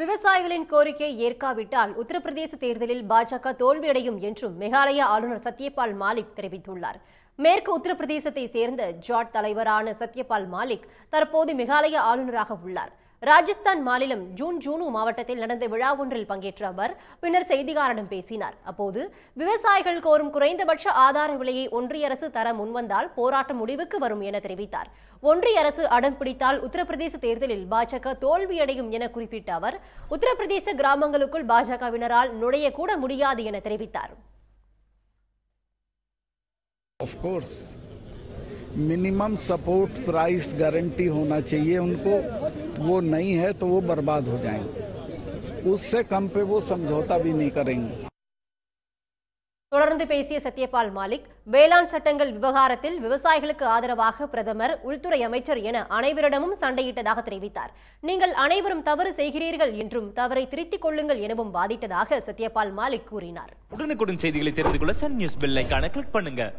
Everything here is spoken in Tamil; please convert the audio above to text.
விவசாயிகளின் கோரிக்கை ஏற்காவிட்டால் உத்தரப்பிரதேச தேர்தலில் பாஜக தோல்வியடையும் என்றும் மேகாலயா ஆளுநர் சத்யபால் மாலிக் தெரிவித்துள்ளார் மேற்கு உத்தரப்பிரதேசத்தை சேர்ந்த ஜாட் தலைவரான சத்யபால் மாலிக் தற்போது மேகாலயா ஆளுநராக உள்ளார் ராஜஸ்தான் மாநிலம் ஜூன் ஜூனு மாவட்டத்தில் நடந்த விழா ஒன்றில் பங்கேற்ற அவர் பின்னர் செய்தியாளரிடம் பேசினார் அப்போது விவசாயிகள் கோரும் குறைந்தபட்ச ஆதார விலையை ஒன்றிய அரசு தர முன்வந்தால் போராட்டம் முடிவுக்கு வரும் என தெரிவித்தார் ஒன்றிய அரசு அடம் பிடித்தால் உத்தரப்பிரதேச தேர்தலில் பாஜக தோல்வியடையும் என குறிப்பிட்ட அவர் உத்தரப்பிரதேச கிராமங்களுக்குள் பாஜகவினரால் நுழையக்கூட முடியாது என தெரிவித்தார் Of course, minimum support price guarantee होना चाहिए उनको वो नहीं है तो वो बर्बाद हो जाएंगे उससे कम पे वो समझौता भी नहीं करेंगे தொடர்ந்து பேசிய சத்யபால் மாலிக் வேளாண் சட்டங்கள் விவகாரத்தில் விவசாயிகளுக்கு ஆதரவாக பிரதமர் உள்துறை அமைச்சர் என அனைவரிடமும் சண்டையிட்டதாக தெரிவித்தார் நீங்கள் அனைவரும் தவறு செய்கிறீர்கள் என்றும் தவறை திருத்திக் கொள்ளுங்கள் எனவும் வாதிட்டதாக சத்யபால் மாலிக் கூறினார் உடனுக்குடன் செய்திகளை தெரிந்து கொள்ள சன் நியூஸ் கிளிக் பண்ணுங்க